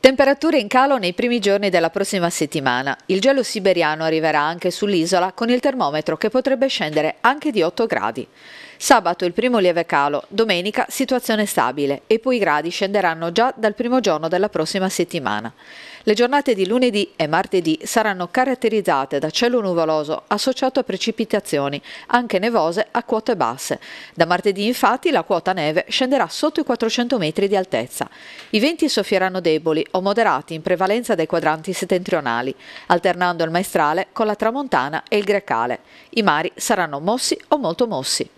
Temperature in calo nei primi giorni della prossima settimana. Il gelo siberiano arriverà anche sull'isola con il termometro che potrebbe scendere anche di 8 gradi. Sabato il primo lieve calo, domenica situazione stabile e poi i gradi scenderanno già dal primo giorno della prossima settimana. Le giornate di lunedì e martedì saranno caratterizzate da cielo nuvoloso associato a precipitazioni, anche nevose a quote basse. Da martedì infatti la quota neve scenderà sotto i 400 metri di altezza. I venti soffieranno deboli o moderati in prevalenza dai quadranti settentrionali, alternando il maestrale con la tramontana e il grecale. I mari saranno mossi o molto mossi.